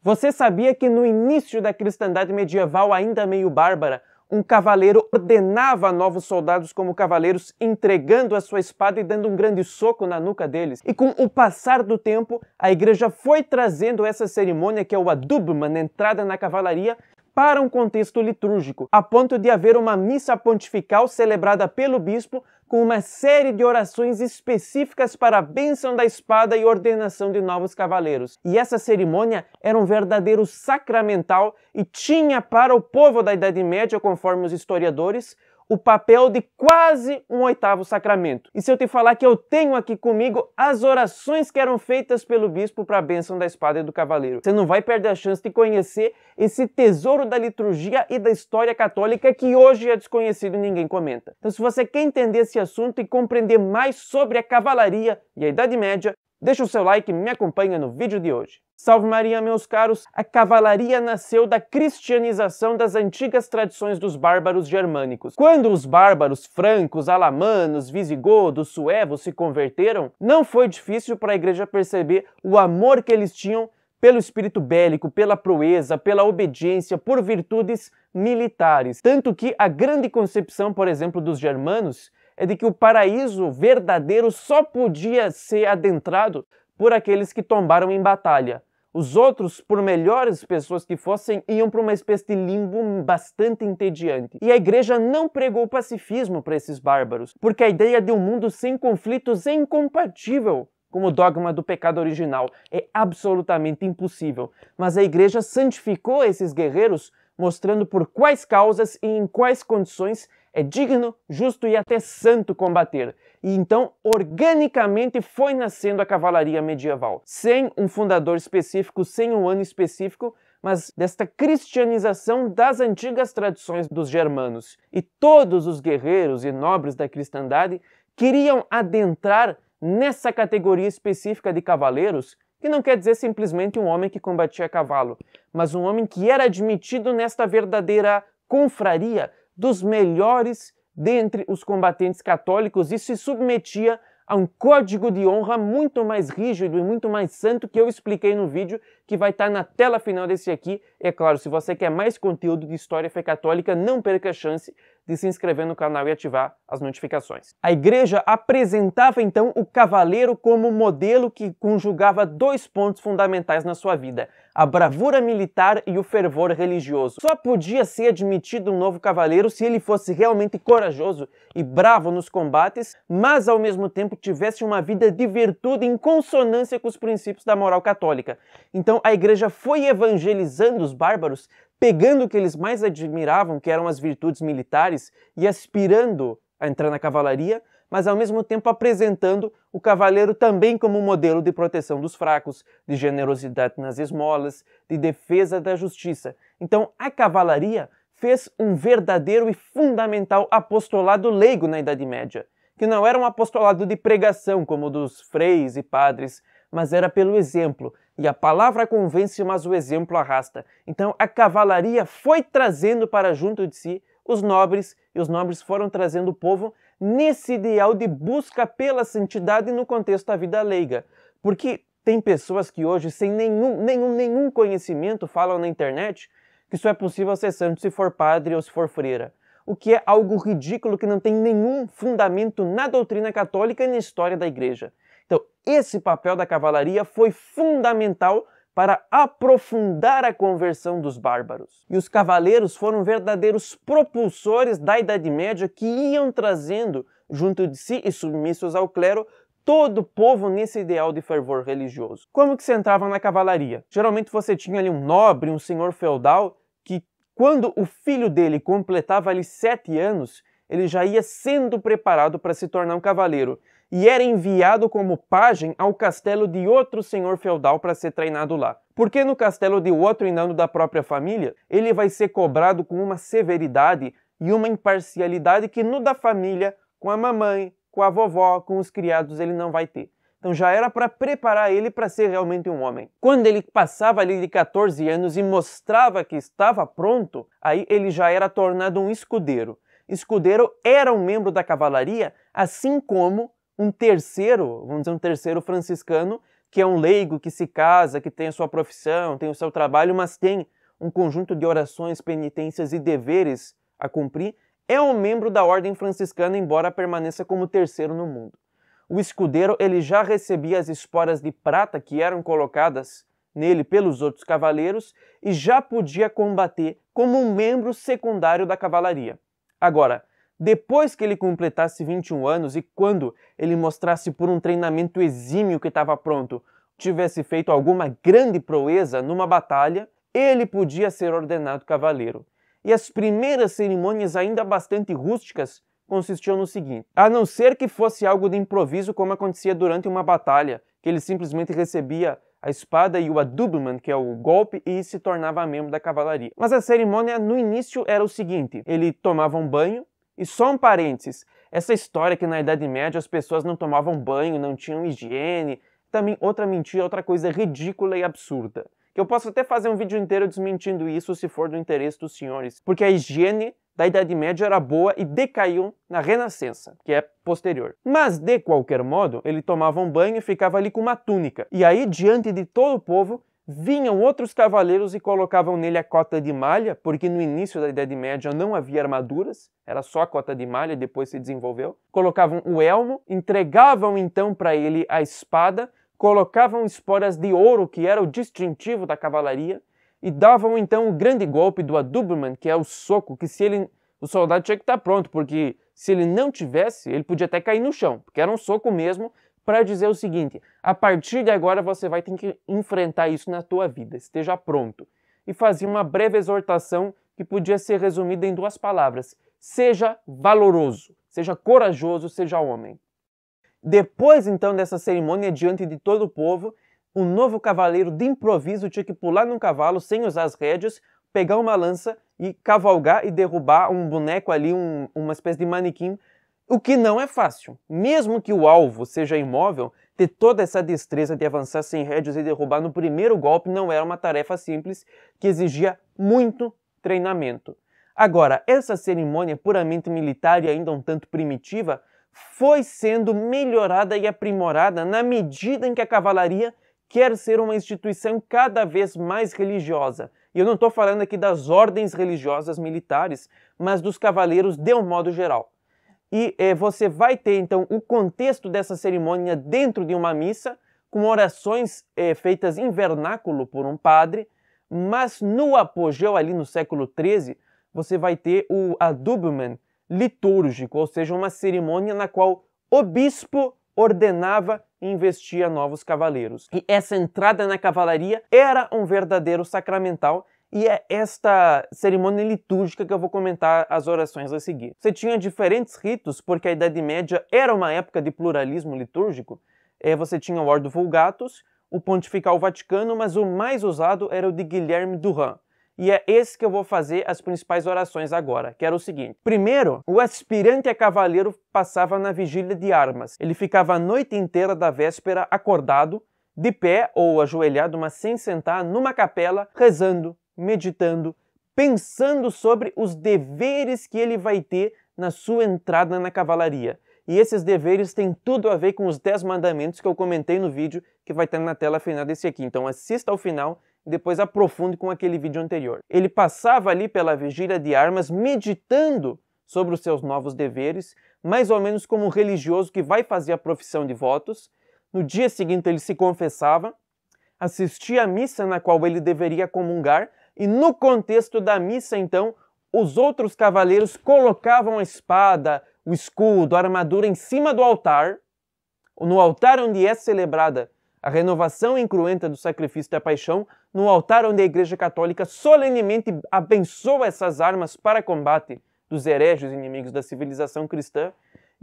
Você sabia que no início da cristandade medieval, ainda meio bárbara, um cavaleiro ordenava novos soldados como cavaleiros, entregando a sua espada e dando um grande soco na nuca deles. E com o passar do tempo, a igreja foi trazendo essa cerimônia, que é o adubman, entrada na cavalaria, para um contexto litúrgico, a ponto de haver uma missa pontifical celebrada pelo bispo com uma série de orações específicas para a bênção da espada e ordenação de novos cavaleiros. E essa cerimônia era um verdadeiro sacramental e tinha para o povo da Idade Média, conforme os historiadores, o papel de quase um oitavo sacramento. E se eu te falar que eu tenho aqui comigo as orações que eram feitas pelo bispo para a bênção da espada e do cavaleiro, você não vai perder a chance de conhecer esse tesouro da liturgia e da história católica que hoje é desconhecido e ninguém comenta. Então, se você quer entender esse assunto e compreender mais sobre a cavalaria e a Idade Média, Deixa o seu like e me acompanha no vídeo de hoje. Salve Maria, meus caros! A cavalaria nasceu da cristianização das antigas tradições dos bárbaros germânicos. Quando os bárbaros francos, alamanos, visigodos, suevos se converteram, não foi difícil para a igreja perceber o amor que eles tinham pelo espírito bélico, pela proeza, pela obediência, por virtudes militares. Tanto que a grande concepção, por exemplo, dos germanos é de que o paraíso verdadeiro só podia ser adentrado por aqueles que tombaram em batalha. Os outros, por melhores pessoas que fossem, iam para uma espécie de limbo bastante entediante. E a igreja não pregou pacifismo para esses bárbaros, porque a ideia de um mundo sem conflitos é incompatível com o dogma do pecado original. É absolutamente impossível. Mas a igreja santificou esses guerreiros, mostrando por quais causas e em quais condições é digno, justo e até santo combater. E então, organicamente, foi nascendo a cavalaria medieval, sem um fundador específico, sem um ano específico, mas desta cristianização das antigas tradições dos germanos. E todos os guerreiros e nobres da cristandade queriam adentrar nessa categoria específica de cavaleiros, que não quer dizer simplesmente um homem que combatia a cavalo, mas um homem que era admitido nesta verdadeira confraria, dos melhores dentre os combatentes católicos e se submetia a um código de honra muito mais rígido e muito mais santo que eu expliquei no vídeo que vai estar tá na tela final desse aqui. É claro, se você quer mais conteúdo de história fé católica, não perca a chance de se inscrever no canal e ativar as notificações. A igreja apresentava então o cavaleiro como modelo que conjugava dois pontos fundamentais na sua vida: a bravura militar e o fervor religioso. Só podia ser admitido um novo cavaleiro se ele fosse realmente corajoso e bravo nos combates, mas ao mesmo tempo tivesse uma vida de virtude em consonância com os princípios da moral católica. Então, então a igreja foi evangelizando os bárbaros, pegando o que eles mais admiravam, que eram as virtudes militares, e aspirando a entrar na cavalaria, mas ao mesmo tempo apresentando o cavaleiro também como modelo de proteção dos fracos, de generosidade nas esmolas, de defesa da justiça. Então a cavalaria fez um verdadeiro e fundamental apostolado leigo na Idade Média, que não era um apostolado de pregação como o dos freis e padres, mas era pelo exemplo, e a palavra convence, mas o exemplo arrasta. Então a cavalaria foi trazendo para junto de si os nobres, e os nobres foram trazendo o povo nesse ideal de busca pela santidade no contexto da vida leiga. Porque tem pessoas que hoje, sem nenhum, nenhum, nenhum conhecimento, falam na internet que só é possível ser santo se for padre ou se for freira. O que é algo ridículo que não tem nenhum fundamento na doutrina católica e na história da igreja. Então, esse papel da cavalaria foi fundamental para aprofundar a conversão dos bárbaros. E os cavaleiros foram verdadeiros propulsores da Idade Média que iam trazendo junto de si e submissos ao clero todo o povo nesse ideal de fervor religioso. Como que se entrava na cavalaria? Geralmente você tinha ali um nobre, um senhor feudal, que quando o filho dele completava ali sete anos, ele já ia sendo preparado para se tornar um cavaleiro e era enviado como pajem ao castelo de outro senhor feudal para ser treinado lá. Porque no castelo de outro e não da própria família, ele vai ser cobrado com uma severidade e uma imparcialidade que no da família, com a mamãe, com a vovó, com os criados, ele não vai ter. Então já era para preparar ele para ser realmente um homem. Quando ele passava ali de 14 anos e mostrava que estava pronto, aí ele já era tornado um escudeiro. Escudeiro era um membro da cavalaria, assim como um terceiro, vamos dizer, um terceiro franciscano, que é um leigo que se casa, que tem a sua profissão, tem o seu trabalho, mas tem um conjunto de orações, penitências e deveres a cumprir, é um membro da ordem franciscana, embora permaneça como terceiro no mundo. O escudeiro ele já recebia as esporas de prata que eram colocadas nele pelos outros cavaleiros e já podia combater como um membro secundário da cavalaria. Agora, depois que ele completasse 21 anos e quando ele mostrasse por um treinamento exímio que estava pronto, tivesse feito alguma grande proeza numa batalha, ele podia ser ordenado cavaleiro. E as primeiras cerimônias, ainda bastante rústicas, consistiam no seguinte: a não ser que fosse algo de improviso, como acontecia durante uma batalha, que ele simplesmente recebia a espada e o adubman que é o golpe, e se tornava membro da cavalaria. Mas a cerimônia no início era o seguinte: ele tomava um banho, e só um parênteses, essa história que na Idade Média as pessoas não tomavam banho, não tinham higiene, também outra mentira, outra coisa ridícula e absurda. Que eu posso até fazer um vídeo inteiro desmentindo isso se for do interesse dos senhores, porque a higiene da Idade Média era boa e decaiu na Renascença, que é posterior. Mas, de qualquer modo, ele tomava um banho e ficava ali com uma túnica. E aí, diante de todo o povo, vinham outros cavaleiros e colocavam nele a cota de malha, porque no início da Idade Média não havia armaduras, era só a cota de malha, depois se desenvolveu. Colocavam o elmo, entregavam então para ele a espada, colocavam esporas de ouro, que era o distintivo da cavalaria, e davam então o grande golpe do aduberman que é o soco, que se ele o soldado tinha que estar pronto, porque se ele não tivesse, ele podia até cair no chão, porque era um soco mesmo para dizer o seguinte: a partir de agora você vai ter que enfrentar isso na tua vida, esteja pronto. E fazia uma breve exortação que podia ser resumida em duas palavras: seja valoroso, seja corajoso, seja homem. Depois então dessa cerimônia diante de todo o povo, o um novo cavaleiro de improviso tinha que pular num cavalo sem usar as rédeas, pegar uma lança e cavalgar e derrubar um boneco ali, um, uma espécie de manequim o que não é fácil. Mesmo que o alvo seja imóvel, ter toda essa destreza de avançar sem rédeas e derrubar no primeiro golpe não era uma tarefa simples que exigia muito treinamento. Agora, essa cerimônia puramente militar e ainda um tanto primitiva foi sendo melhorada e aprimorada na medida em que a cavalaria quer ser uma instituição cada vez mais religiosa. E eu não estou falando aqui das ordens religiosas militares, mas dos cavaleiros de um modo geral e eh, você vai ter então o contexto dessa cerimônia dentro de uma missa, com orações eh, feitas em vernáculo por um padre, mas no apogeu ali no século XIII, você vai ter o adubman litúrgico, ou seja, uma cerimônia na qual o bispo ordenava e investia novos cavaleiros. E essa entrada na cavalaria era um verdadeiro sacramental e é esta cerimônia litúrgica que eu vou comentar as orações a seguir. Você tinha diferentes ritos, porque a Idade Média era uma época de pluralismo litúrgico. É, você tinha o Ordo Vulgatus, o Pontifical Vaticano, mas o mais usado era o de Guilherme Durand. E é esse que eu vou fazer as principais orações agora, que era o seguinte. Primeiro, o aspirante a cavaleiro passava na vigília de armas. Ele ficava a noite inteira da véspera acordado, de pé ou ajoelhado, mas sem sentar, numa capela, rezando, meditando, pensando sobre os deveres que ele vai ter na sua entrada na cavalaria. E esses deveres têm tudo a ver com os 10 mandamentos que eu comentei no vídeo que vai estar na tela final desse aqui. Então assista ao final e depois aprofunde com aquele vídeo anterior. Ele passava ali pela vigília de armas meditando sobre os seus novos deveres, mais ou menos como um religioso que vai fazer a profissão de votos. No dia seguinte ele se confessava, assistia à missa na qual ele deveria comungar e no contexto da missa, então, os outros cavaleiros colocavam a espada, o escudo, a armadura em cima do altar, no altar onde é celebrada a renovação incruenta do sacrifício da paixão, no altar onde a Igreja Católica solenemente abençoa essas armas para combate dos hereges inimigos da civilização cristã,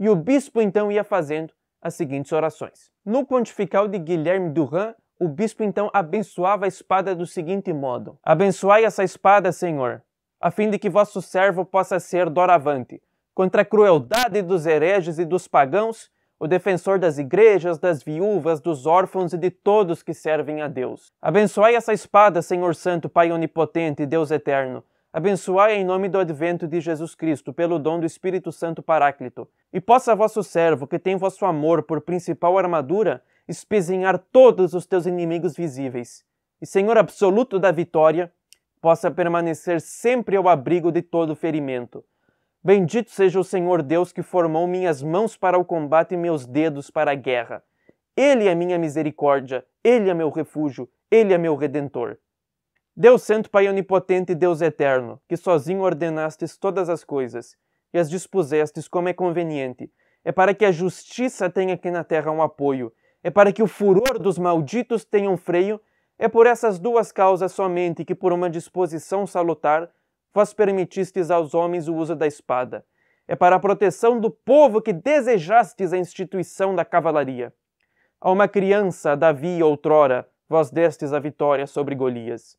e o bispo então ia fazendo as seguintes orações. No pontifical de Guilherme Durand, o bispo então abençoava a espada do seguinte modo: Abençoai essa espada, Senhor, a fim de que vosso servo possa ser doravante, contra a crueldade dos hereges e dos pagãos, o defensor das igrejas, das viúvas, dos órfãos e de todos que servem a Deus. Abençoai essa espada, Senhor Santo, Pai Onipotente, Deus Eterno. Abençoai em nome do advento de Jesus Cristo, pelo dom do Espírito Santo Paráclito. E possa vosso servo, que tem vosso amor por principal armadura, espezinhar todos os teus inimigos visíveis, e Senhor absoluto da vitória, possa permanecer sempre ao abrigo de todo ferimento. Bendito seja o Senhor Deus que formou minhas mãos para o combate e meus dedos para a guerra. Ele é minha misericórdia, ele é meu refúgio, ele é meu redentor. Deus Santo, Pai Onipotente e Deus Eterno, que sozinho ordenastes todas as coisas e as dispusestes como é conveniente, é para que a justiça tenha aqui na terra um apoio é para que o furor dos malditos tenha um freio, é por essas duas causas somente que, por uma disposição salutar, vós permitistes aos homens o uso da espada. É para a proteção do povo que desejastes a instituição da cavalaria. A uma criança, Davi, outrora, vós destes a vitória sobre Golias.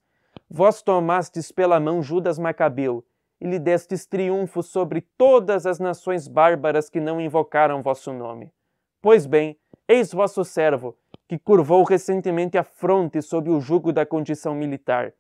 Vós tomastes pela mão Judas Macabeu, e lhe destes triunfo sobre todas as nações bárbaras que não invocaram vosso nome. Pois bem, eis vosso servo, que curvou recentemente a fronte sob o jugo da condição militar.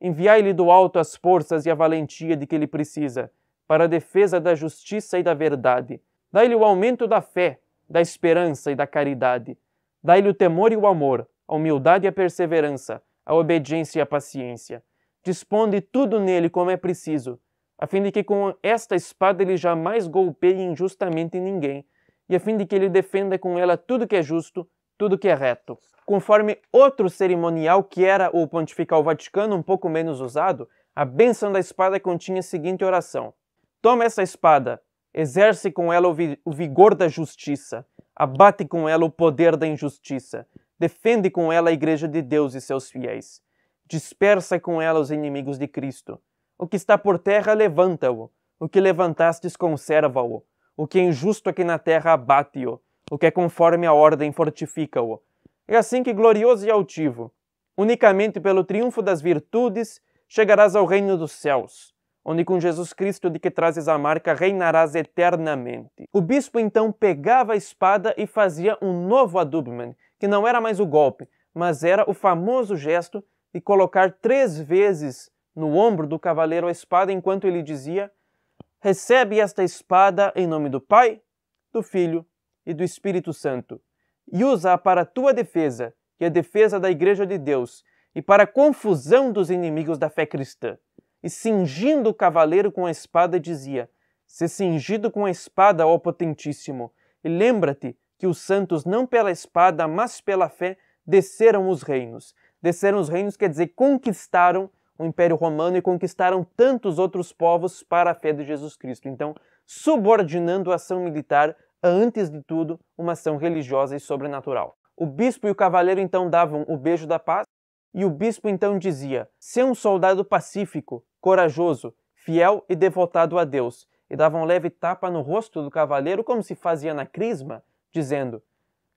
Enviai-lhe do alto as forças e a valentia de que ele precisa, para a defesa da justiça e da verdade. Dai-lhe o aumento da fé, da esperança e da caridade. Dai-lhe o temor e o amor, a humildade e a perseverança, a obediência e a paciência. Disponde tudo nele como é preciso, a fim de que com esta espada ele jamais golpeie injustamente ninguém, e a fim de que ele defenda com ela tudo que é justo, tudo que é reto. Conforme outro cerimonial que era o pontifical Vaticano, um pouco menos usado, a bênção da espada continha a seguinte oração: Toma essa espada, exerce com ela o, vi o vigor da justiça, abate com ela o poder da injustiça, defende com ela a igreja de Deus e seus fiéis, dispersa com ela os inimigos de Cristo. O que está por terra, levanta-o. O que levantastes, conserva-o. O que é injusto aqui na terra abate-o, o que é conforme a ordem fortifica-o. É assim que, glorioso e altivo, unicamente pelo triunfo das virtudes, chegarás ao reino dos céus, onde com Jesus Cristo de que trazes a marca reinarás eternamente. O bispo então pegava a espada e fazia um novo adubman, que não era mais o golpe, mas era o famoso gesto de colocar três vezes no ombro do cavaleiro a espada enquanto ele dizia recebe esta espada em nome do Pai, do Filho e do Espírito Santo, e usa-a para a tua defesa e é a defesa da Igreja de Deus, e para a confusão dos inimigos da fé cristã. E cingindo o cavaleiro com a espada, dizia: Se cingido com a espada, ó Potentíssimo, e lembra-te que os santos, não pela espada, mas pela fé, desceram os reinos. Desceram os reinos quer dizer conquistaram o Império Romano e conquistaram tantos outros povos para a fé de Jesus Cristo. Então, subordinando a ação militar a, antes de tudo, uma ação religiosa e sobrenatural. O bispo e o cavaleiro então davam o beijo da paz, e o bispo então dizia: "Ser um soldado pacífico, corajoso, fiel e devotado a Deus", e dava um leve tapa no rosto do cavaleiro, como se fazia na crisma, dizendo: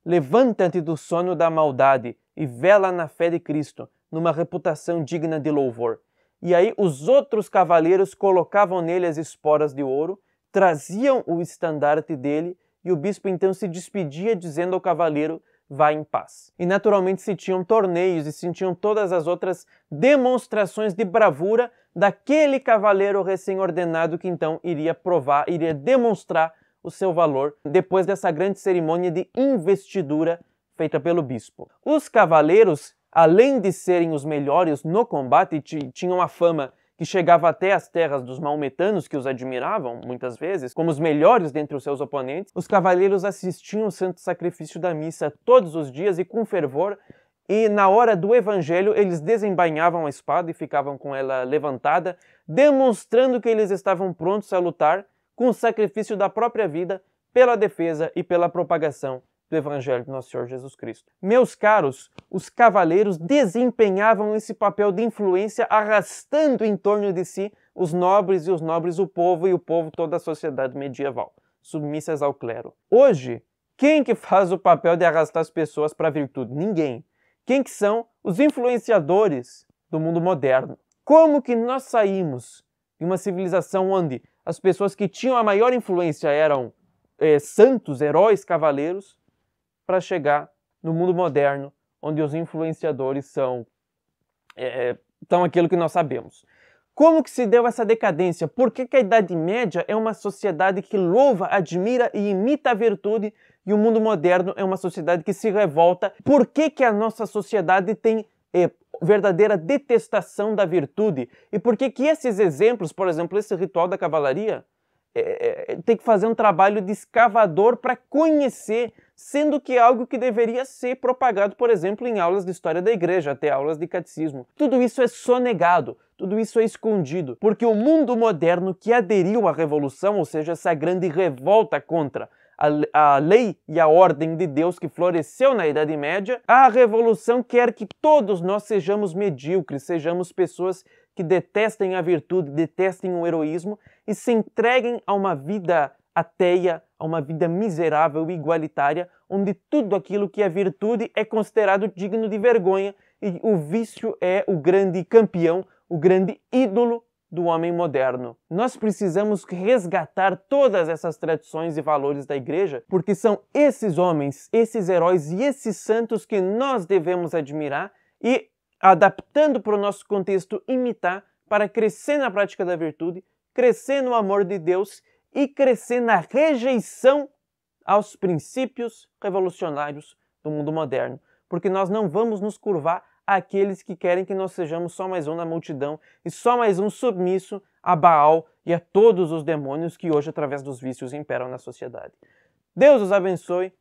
"Levanta-te do sono da maldade e vela na fé de Cristo, numa reputação digna de louvor. E aí os outros cavaleiros colocavam nele as esporas de ouro, traziam o estandarte dele, e o bispo então se despedia dizendo ao cavaleiro: vá em paz. E naturalmente se tinham torneios e sentiam todas as outras demonstrações de bravura daquele cavaleiro recém-ordenado que então iria provar, iria demonstrar o seu valor depois dessa grande cerimônia de investidura feita pelo bispo. Os cavaleiros além de serem os melhores no combate, tinham a fama que chegava até as terras dos maometanos que os admiravam, muitas vezes, como os melhores dentre os seus oponentes, os cavaleiros assistiam o santo sacrifício da missa todos os dias e com fervor, e na hora do evangelho eles desembainhavam a espada e ficavam com ela levantada, demonstrando que eles estavam prontos a lutar com o sacrifício da própria vida pela defesa e pela propagação do Evangelho de Nosso Senhor Jesus Cristo. Meus caros, os cavaleiros desempenhavam esse papel de influência, arrastando em torno de si os nobres e os nobres o povo e o povo toda a sociedade medieval, submissas ao clero. Hoje, quem que faz o papel de arrastar as pessoas para a virtude? Ninguém. Quem que são os influenciadores do mundo moderno? Como que nós saímos de uma civilização onde as pessoas que tinham a maior influência eram é, santos, heróis, cavaleiros, para chegar no mundo moderno, onde os influenciadores são é, é, tão aquilo que nós sabemos. Como que se deu essa decadência? Por que, que a Idade Média é uma sociedade que louva, admira e imita a virtude e o mundo moderno é uma sociedade que se revolta? Por que, que a nossa sociedade tem é, verdadeira detestação da virtude? E por que, que esses exemplos, por exemplo, esse ritual da cavalaria, é, é, tem que fazer um trabalho de escavador para conhecer sendo que é algo que deveria ser propagado, por exemplo, em aulas de história da igreja, até aulas de catecismo. Tudo isso é sonegado, tudo isso é escondido, porque o mundo moderno que aderiu à revolução, ou seja, essa grande revolta contra a, lei e a ordem de Deus que floresceu na Idade Média, a revolução quer que todos nós sejamos medíocres, sejamos pessoas que detestem a virtude, detestem o heroísmo e se entreguem a uma vida ateia a uma vida miserável e igualitária, onde tudo aquilo que é virtude é considerado digno de vergonha e o vício é o grande campeão, o grande ídolo do homem moderno. Nós precisamos resgatar todas essas tradições e valores da igreja, porque são esses homens, esses heróis e esses santos que nós devemos admirar e, adaptando para o nosso contexto, imitar para crescer na prática da virtude, crescer no amor de Deus e crescer na rejeição aos princípios revolucionários do mundo moderno, porque nós não vamos nos curvar àqueles que querem que nós sejamos só mais um na multidão e só mais um submisso a Baal e a todos os demônios que hoje, através dos vícios, imperam na sociedade. Deus os abençoe.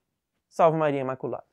Salve Maria Imaculada.